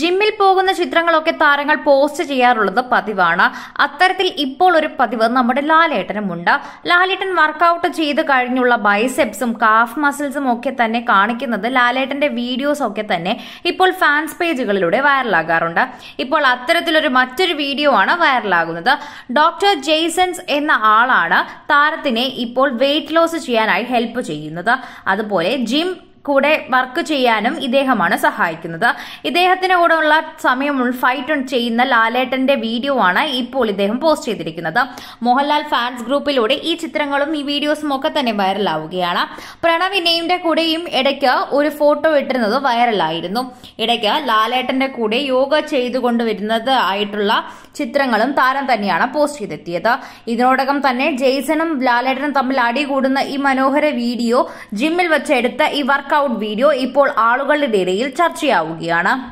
ജിമ്മിൽ പോകുന്ന ചിത്രങ്ങളൊക്കെ താരങ്ങൾ പോസ്റ്റ് ചെയ്യാറുള്ളത് പതിവാണ് അത്തരത്തിൽ ഇപ്പോൾ ഒരു പതിവ് നമ്മുടെ ലാലേട്ടനുമുണ്ട് ലാലേട്ടൻ വർക്കൗട്ട് ചെയ്ത് കഴിഞ്ഞുള്ള ബൈസെപ്സും കാഫ് മസിൽസും ഒക്കെ തന്നെ കാണിക്കുന്നത് ലാലേട്ടന്റെ വീഡിയോസ് ഒക്കെ തന്നെ ഇപ്പോൾ ഫാൻസ് പേജുകളിലൂടെ വൈറലാകാറുണ്ട് ഇപ്പോൾ അത്തരത്തിലൊരു മറ്റൊരു വീഡിയോ ആണ് വൈറലാകുന്നത് ഡോക്ടർ ജെയ്സൺസ് എന്ന ആളാണ് താരത്തിനെ ഇപ്പോൾ വെയിറ്റ് ലോസ് ചെയ്യാനായി ഹെൽപ്പ് ചെയ്യുന്നത് അതുപോലെ ജിം കൂടെ വർക്ക് ചെയ്യാനും ഇദ്ദേഹമാണ് സഹായിക്കുന്നത് ഉള്ള സമയം ഫൈറ്റ് ചെയ്യുന്ന ലാലേട്ടന്റെ വീഡിയോ ആണ് ഇപ്പോൾ ഇദ്ദേഹം പോസ്റ്റ് ചെയ്തിരിക്കുന്നത് മോഹൻലാൽ ഫാൻസ് ഗ്രൂപ്പിലൂടെ ഈ ചിത്രങ്ങളും ഈ വീഡിയോസും ഒക്കെ തന്നെ വൈറലാവുകയാണ് പ്രണവിനെയുടെ കൂടെയും ഇടയ്ക്ക് ഒരു ഫോട്ടോ ഇട്ടിരുന്നത് വൈറലായിരുന്നു ഇടയ്ക്ക് ലാലേട്ടന്റെ കൂടെ യോഗ ചെയ്തുകൊണ്ട് വരുന്നത് ആയിട്ടുള്ള ചിത്രങ്ങളും താരം തന്നെയാണ് പോസ്റ്റ് ചെയ്തെത്തിയത് ഇതിനോടകം തന്നെ ജെയ്സണും ലാലേട്ടനും തമ്മിൽ അടികൂടുന്ന ഈ മനോഹര വീഡിയോ ജിമ്മിൽ വെച്ച് എടുത്ത ഈ വർക്ക് വർക്കൗട്ട് വീഡിയോ ഇപ്പോൾ ആളുകളുടെ ഇടയിൽ ചർച്ചയാവുകയാണ്